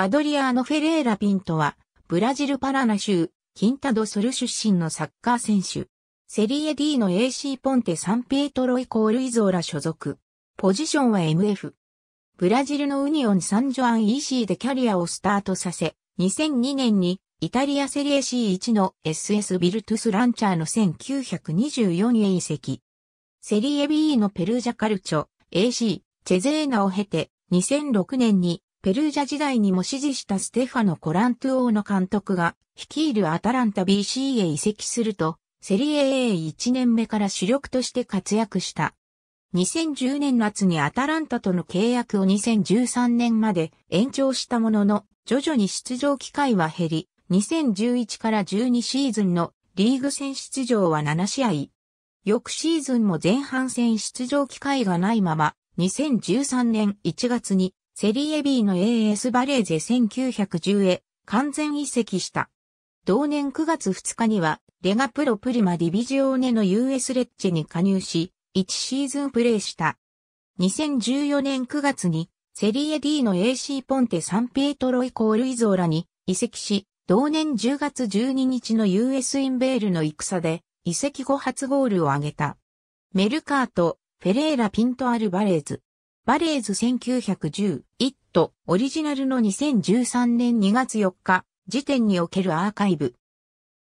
アドリアーノ・フェレーラ・ピントは、ブラジル・パラナ州、キンタド・ソル出身のサッカー選手。セリエ D の AC ポンテ・サンピートロイコールイゾーラ所属。ポジションは MF。ブラジルのウニオン・サンジョアン EC でキャリアをスタートさせ、2002年にイタリアセリエ C1 の SS ビルトゥス・ランチャーの1924へ移籍。セリエ B のペルージャカルチョ、AC、チェゼーナを経て、2006年にペルージャ時代にも支持したステファノ・コラントゥオーの監督が率いるアタランタ BC へ移籍すると、セリエ A1 年目から主力として活躍した。2010年夏にアタランタとの契約を2013年まで延長したものの、徐々に出場機会は減り、2011から12シーズンのリーグ戦出場は7試合。翌シーズンも前半戦出場機会がないまま、2013年1月にセリエ B の AS バレーゼ1910へ完全移籍した。同年9月2日には、レガプロプリマディビジオーネの US レッチェに加入し、1シーズンプレーした。2014年9月に、セリエ D の AC ポンテサンピエトロイコールイゾーラに移籍し、同年10月12日の US インベールの戦で、移籍後初ゴールを挙げた。メルカート、フェレーラ・ピント・アルバレーズ。バレーズ1910、イット、オリジナルの2013年2月4日、時点におけるアーカイブ。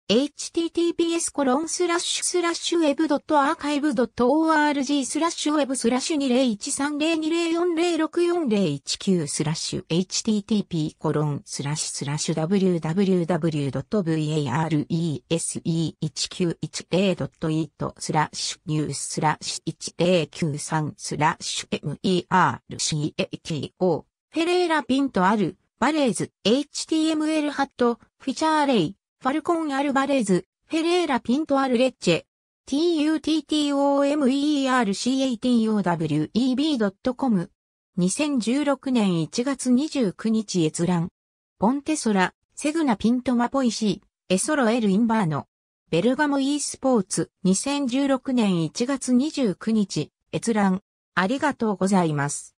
https コロンスラッシュスラッシュ web.archive.org スラッシュ web スラッシュ20130204064019スラッシュ http コロンスラッシュスラッシュ www.varese1910.it スラッシュニューススラッシュ1093スラッシュ mercato フェレーラピントあるバレーズ html ハットフィチャーレイファルコン・アルバレーズ、フェレーラ・ピント・アルレッチェ、t u t t o m e r c a t o w e b c o m 2016年1月29日閲覧。ポンテソラ、セグナ・ピント・マポイシー、エソロ・エル・インバーノ。ベルガモ e スポーツ2016年1月29日閲覧。ありがとうございます。